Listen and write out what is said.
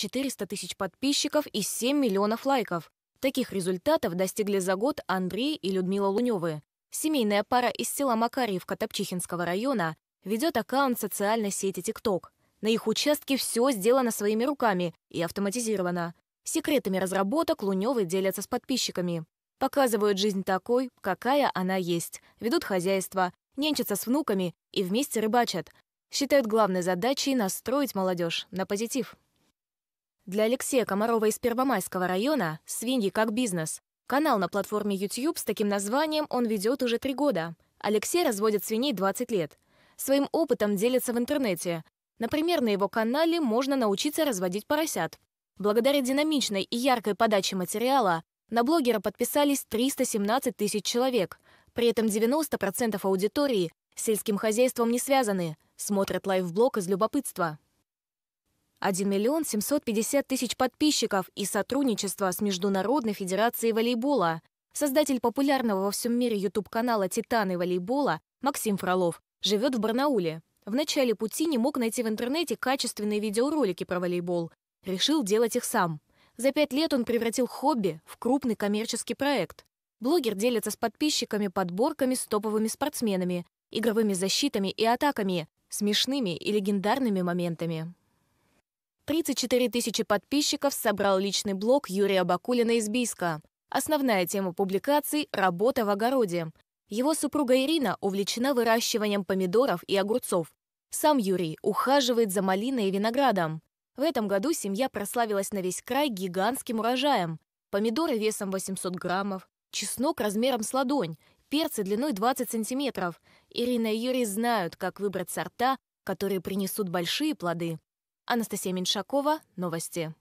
400 тысяч подписчиков и 7 миллионов лайков. Таких результатов достигли за год Андрей и Людмила Луневы. Семейная пара из села Макарьев Топчихинского района ведет аккаунт социальной сети ТикТок. На их участке все сделано своими руками и автоматизировано. Секретами разработок Луневы делятся с подписчиками. Показывают жизнь такой, какая она есть. Ведут хозяйство, нянчатся с внуками и вместе рыбачат. Считают главной задачей настроить молодежь на позитив. Для Алексея Комарова из Первомайского района «Свиньи как бизнес». Канал на платформе YouTube с таким названием он ведет уже три года. Алексей разводит свиней 20 лет. Своим опытом делится в интернете. Например, на его канале можно научиться разводить поросят. Благодаря динамичной и яркой подаче материала на блогера подписались 317 тысяч человек. При этом 90% аудитории с сельским хозяйством не связаны, смотрят лайв-блог из любопытства. 1 миллион 750 тысяч подписчиков и сотрудничество с Международной Федерацией Волейбола. Создатель популярного во всем мире YouTube-канала «Титаны волейбола» Максим Фролов живет в Барнауле. В начале пути не мог найти в интернете качественные видеоролики про волейбол. Решил делать их сам. За пять лет он превратил хобби в крупный коммерческий проект. Блогер делится с подписчиками подборками с топовыми спортсменами, игровыми защитами и атаками, смешными и легендарными моментами. 34 тысячи подписчиков собрал личный блог Юрия Бакулина из Бийска. Основная тема публикаций – работа в огороде. Его супруга Ирина увлечена выращиванием помидоров и огурцов. Сам Юрий ухаживает за малиной и виноградом. В этом году семья прославилась на весь край гигантским урожаем. Помидоры весом 800 граммов, чеснок размером с ладонь, перцы длиной 20 сантиметров. Ирина и Юрий знают, как выбрать сорта, которые принесут большие плоды, Анастасия Меньшакова, новости.